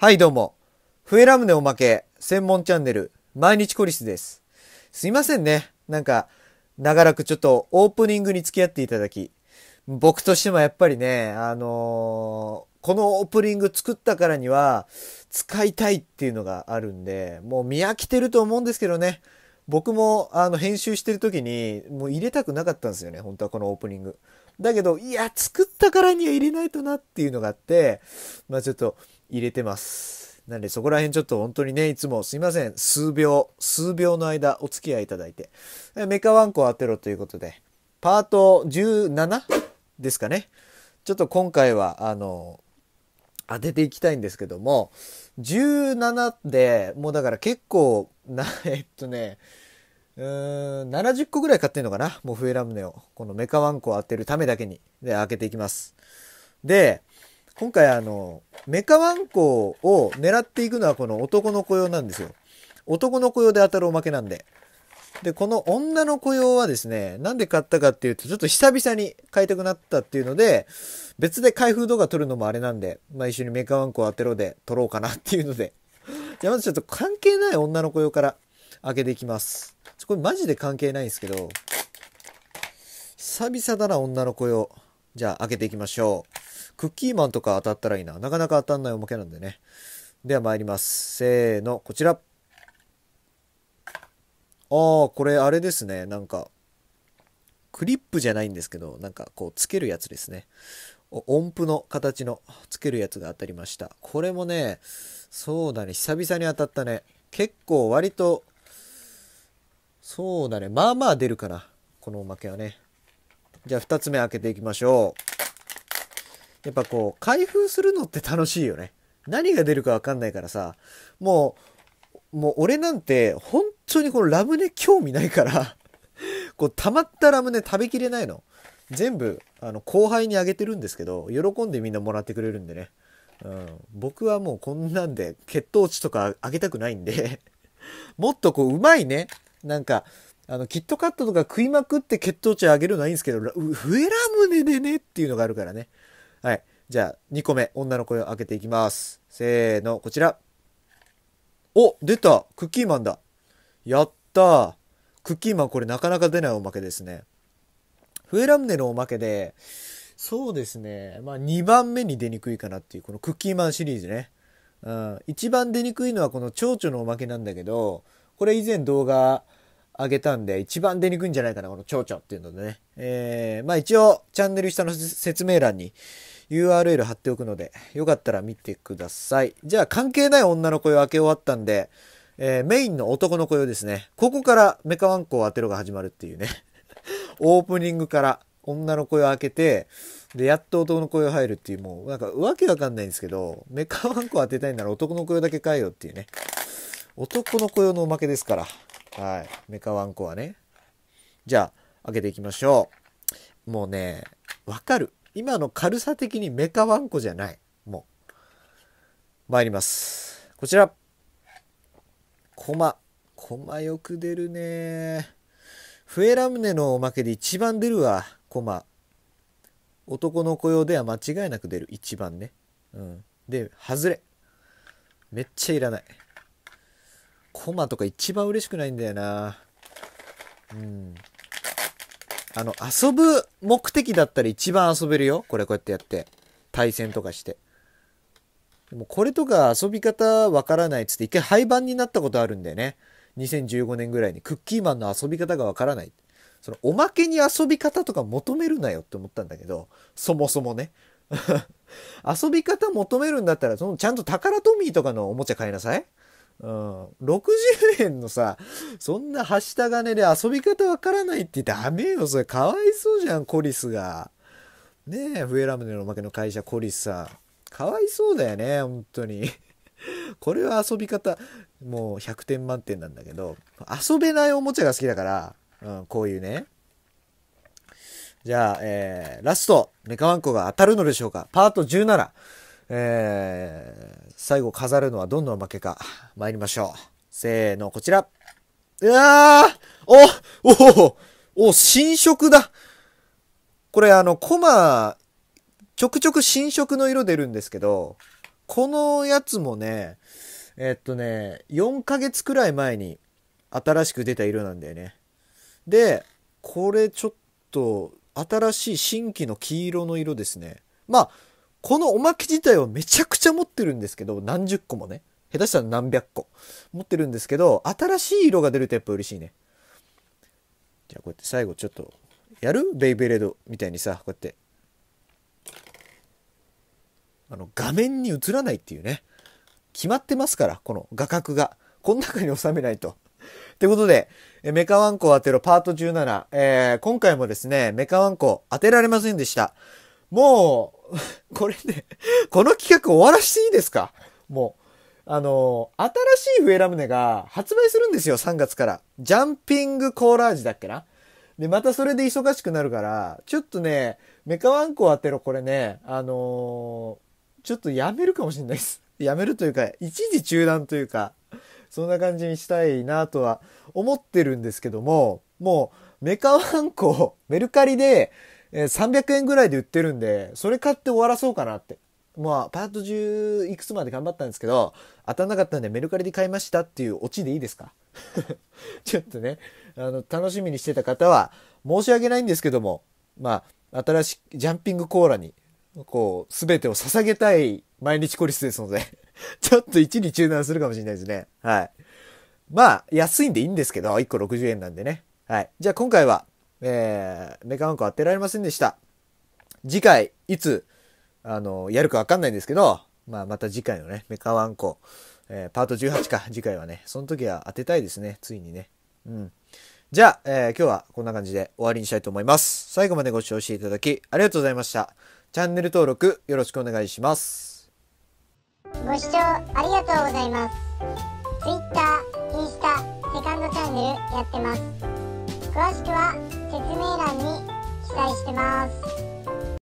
はいどうも。笛ラムネおまけ専門チャンネル毎日コリスです。すいませんね。なんか長らくちょっとオープニングに付き合っていただき、僕としてもやっぱりね、あのー、このオープニング作ったからには使いたいっていうのがあるんで、もう見飽きてると思うんですけどね。僕もあの編集してる時にもう入れたくなかったんですよね。本当はこのオープニング。だけど、いや、作ったからには入れないとなっていうのがあって、まあちょっと入れてます。なんでそこら辺ちょっと本当にね、いつもすいません。数秒、数秒の間お付き合いいただいて。メカワンコ当てろということで、パート 17? ですかね。ちょっと今回は、あの、当てていきたいんですけども、17で、もうだから結構、な、えっとね、うーん、70個ぐらい買ってんのかなもう笛ラムネを。このメカワンコを当てるためだけに。で、開けていきます。で、今回あの、メカワンコを狙っていくのはこの男の子用なんですよ。男の子用で当たるおまけなんで。で、この女の子用はですね、なんで買ったかっていうと、ちょっと久々に買いたくなったっていうので、別で開封動画撮るのもあれなんで、まあ一緒にメカワンコを当てろで撮ろうかなっていうので。じゃあまずちょっと関係ない女の子用から開けていきます。これマジで関係ないんですけど、久々だな女の子用。じゃあ開けていきましょう。クッキーマンとか当たったらいいな。なかなか当たんないおまけなんでね。では参ります。せーの、こちら。あー、これあれですね。なんか、クリップじゃないんですけど、なんかこう、つけるやつですね。音符の形のつけるやつが当たりました。これもね、そうだね、久々に当たったね。結構割と、そうだね、まあまあ出るかな。このおまけはね。じゃあ2つ目開けていきましょう。やっぱこう、開封するのって楽しいよね。何が出るかわかんないからさ、もう、もう俺なんて本当にこのラムネ興味ないから こう溜まったラムネ食べきれないの。全部、あの、後輩にあげてるんですけど、喜んでみんなもらってくれるんでね。うん、僕はもうこんなんで血糖値とか上げたくないんで もっとこううまいねなんかあのキットカットとか食いまくって血糖値上げるのはいいんですけどウエラムネでねっていうのがあるからねはい。じゃあ、2個目、女の声を開けていきます。せーの、こちら。お出たクッキーマンだやったクッキーマンこれなかなか出ないおまけですね。フエラムネのおまけで、そうですね、まあ2番目に出にくいかなっていう、このクッキーマンシリーズね。うん、一番出にくいのはこの蝶々のおまけなんだけど、これ以前動画、あげたんで、一番出にくいんじゃないかな、この蝶々っていうのでね。えー、まあ一応、チャンネル下の説明欄に URL 貼っておくので、よかったら見てください。じゃあ、関係ない女の声を開け終わったんで、えー、メインの男の声をですね、ここからメカワンコを当てろが始まるっていうね。オープニングから女の声を開けて、で、やっと男の声が入るっていう、もう、なんか、わけわかんないんですけど、メカワンコ当てたいなら男の声だけ変えようっていうね。男の子用のおまけですから。はい。メカワンコはね。じゃあ、開けていきましょう。もうね、わかる。今の軽さ的にメカワンコじゃない。もう。参ります。こちら。コマ。コマよく出るね。フエラムネのおまけで一番出るわ、コマ。男の子用では間違いなく出る。一番ね。うん。で、外れ。めっちゃいらない。コマとか一番嬉しくないんだよな。うん。あの、遊ぶ目的だったら一番遊べるよ。これこうやってやって。対戦とかして。でもこれとか遊び方わからないっつって一回廃盤になったことあるんだよね。2015年ぐらいに。クッキーマンの遊び方がわからない。そのおまけに遊び方とか求めるなよって思ったんだけど、そもそもね。遊び方求めるんだったら、そのちゃんと宝トミーとかのおもちゃ買いなさい。うん、60円のさ、そんなはした金で遊び方わからないってダメよ。それかわいそうじゃん、コリスが。ねえ、フエラムネのおまけの会社、コリスさん。かわいそうだよね、本当に。これは遊び方、もう100点満点なんだけど、遊べないおもちゃが好きだから、うん、こういうね。じゃあ、えー、ラスト、メカワンコが当たるのでしょうかパート17。えー、最後飾るのはどんなおまけか、参りましょう。せーの、こちら。うわーおおお新色だこれあの、コマ、ちょくちょく新色の色出るんですけど、このやつもね、えっとね、4ヶ月くらい前に新しく出た色なんだよね。で、これちょっと、新しい新規の黄色の色ですね。まあ、このおまけ自体はめちゃくちゃ持ってるんですけど、何十個もね。下手したら何百個持ってるんですけど、新しい色が出るとやっぱ嬉しいね。じゃあこうやって最後ちょっと、やるベイベレードみたいにさ、こうやって。あの、画面に映らないっていうね。決まってますから、この画角が。この中に収めないと。ってことで、メカワンコ当てろパート17、えー、今回もですね、メカワンコ当てられませんでした。もう、これで、ね、この企画終わらしていいですかもう。あの、新しい笛ラムネが発売するんですよ、3月から。ジャンピングコーラージだっけなで、またそれで忙しくなるから、ちょっとね、メカワンコ当てろ、これね、あのー、ちょっとやめるかもしれないです。やめるというか、一時中断というか、そんな感じにしたいなとは思ってるんですけども、もう、メカワンコ、メルカリで、え300円ぐらいで売ってるんで、それ買って終わらそうかなって。まあ、パート10いくつまで頑張ったんですけど、当たんなかったんでメルカリで買いましたっていうオチでいいですか ちょっとね、あの、楽しみにしてた方は、申し訳ないんですけども、まあ、新しいジャンピングコーラに、こう、すべてを捧げたい毎日コリスですので ちょっと一に中断するかもしれないですね。はい。まあ、安いんでいいんですけど、1個60円なんでね。はい。じゃあ今回は、えー、メカワンコ当てられませんでした。次回、いつ、あの、やるかわかんないんですけど、まあ、また次回のね、メカワンコ、えー、パート18か、次回はね、その時は当てたいですね、ついにね。うん。じゃあ、えー、今日はこんな感じで終わりにしたいと思います。最後までご視聴していただき、ありがとうございました。チャンネル登録、よろしくお願いします。ご視聴ありがとうございます。Twitter、インスタ、セカンドチャンネルやってます。詳しくは、説明欄に記載してます。